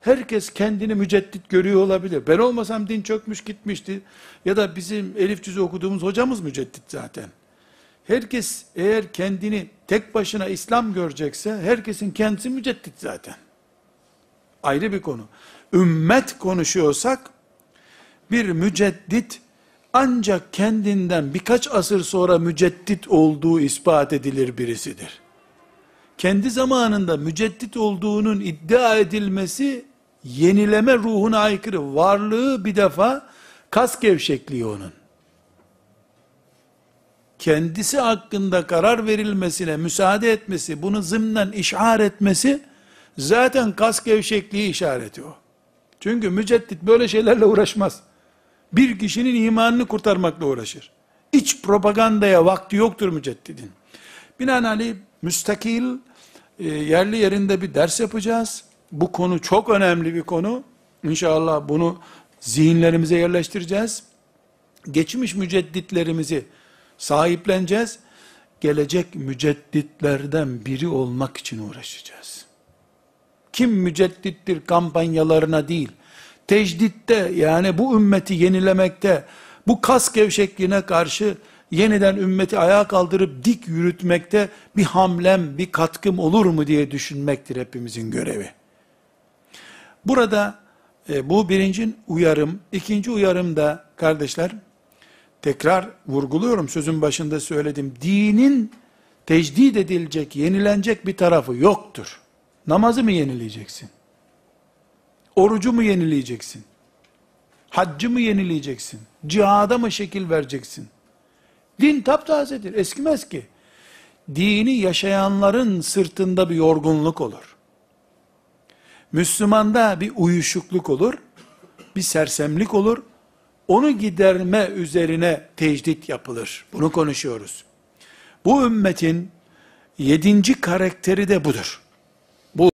Herkes kendini müceddit görüyor olabilir. Ben olmasam din çökmüş gitmişti. Ya da bizim Elif Cüz'ü okuduğumuz hocamız müceddit zaten. Herkes eğer kendini tek başına İslam görecekse herkesin kendisi müceddit zaten. Ayrı bir konu. Ümmet konuşuyorsak bir müceddit ancak kendinden birkaç asır sonra müceddit olduğu ispat edilir birisidir. Kendi zamanında müceddit olduğunun iddia edilmesi yenileme ruhuna aykırı. Varlığı bir defa kas gevşekliği onun. Kendisi hakkında karar verilmesine müsaade etmesi, bunu zımnen işar etmesi, zaten kas gevşekliği işareti o. Çünkü müceddit böyle şeylerle uğraşmaz. Bir kişinin imanını kurtarmakla uğraşır. İç propagandaya vakti yoktur müceddidin. Binaenaleyh müstakil, e, yerli yerinde bir ders yapacağız. Bu konu çok önemli bir konu. İnşallah bunu zihinlerimize yerleştireceğiz. Geçmiş mücedditlerimizi sahipleneceğiz. Gelecek mücedditlerden biri olmak için uğraşacağız. Kim müceddittir kampanyalarına değil, tecditte yani bu ümmeti yenilemekte, bu kas gevşekliğine karşı yeniden ümmeti ayağa kaldırıp dik yürütmekte bir hamlem, bir katkım olur mu diye düşünmektir hepimizin görevi. Burada e, bu birincin uyarım. ikinci uyarım da kardeşler tekrar vurguluyorum sözün başında söyledim. Dinin tecdid edilecek, yenilenecek bir tarafı yoktur. Namazı mı yenileyeceksin? Orucu mu yenileyeceksin? Haccı mı yenileyeceksin? Cihada mı şekil vereceksin? Din taptazedir, eskimez ki. Dini yaşayanların sırtında bir yorgunluk olur. Müslümanda bir uyuşukluk olur, bir sersemlik olur, onu giderme üzerine tecdit yapılır. Bunu konuşuyoruz. Bu ümmetin yedinci karakteri de budur.